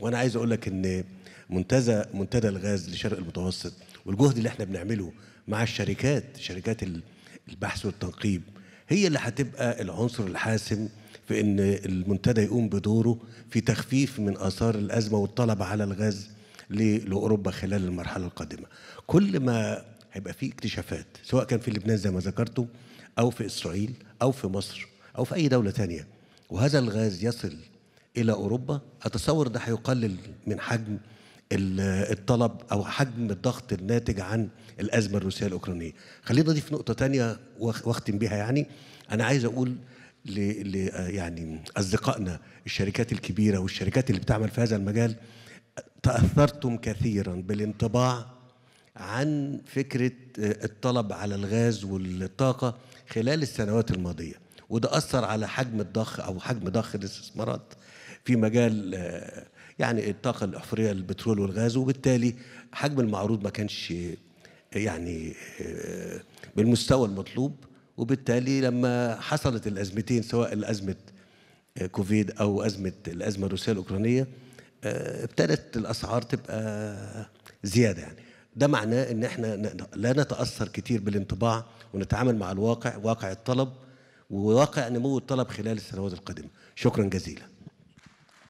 وانا عايز اقول لك ان منتزه منتدى الغاز لشرق المتوسط والجهد اللي احنا بنعمله مع الشركات شركات البحث والتنقيب هي اللي هتبقى العنصر الحاسم في ان المنتدى يقوم بدوره في تخفيف من اثار الازمه والطلب على الغاز لاوروبا خلال المرحله القادمه كل ما هيبقى فيه اكتشافات سواء كان في لبنان زي ما ذكرته او في اسرائيل او في مصر او في اي دوله ثانيه وهذا الغاز يصل الى اوروبا اتصور ده هيقلل من حجم الطلب او حجم الضغط الناتج عن الازمه الروسيه الاوكرانيه خلينا نضيف نقطه تانية واختم بها يعني انا عايز اقول ل يعني اصدقائنا الشركات الكبيره والشركات اللي بتعمل في هذا المجال تاثرتم كثيرا بالانطباع عن فكره الطلب على الغاز والطاقه خلال السنوات الماضيه وده اثر على حجم الضخ او حجم ضخ الاستثمارات في مجال آه، يعني الطاقة الأحفورية للبترول والغاز وبالتالي حجم المعروض ما كانش آه، يعني آه، بالمستوى المطلوب وبالتالي لما حصلت الأزمتين سواء الأزمة كوفيد أو أزمة الأزمة الروسية الأوكرانية ابتدت الأسعار تبقى زيادة يعني ده معناه ان احنا لا نتاثر كتير بالانطباع ونتعامل مع الواقع واقع الطلب وواقع نمو الطلب خلال السنوات القادمه شكرا جزيلا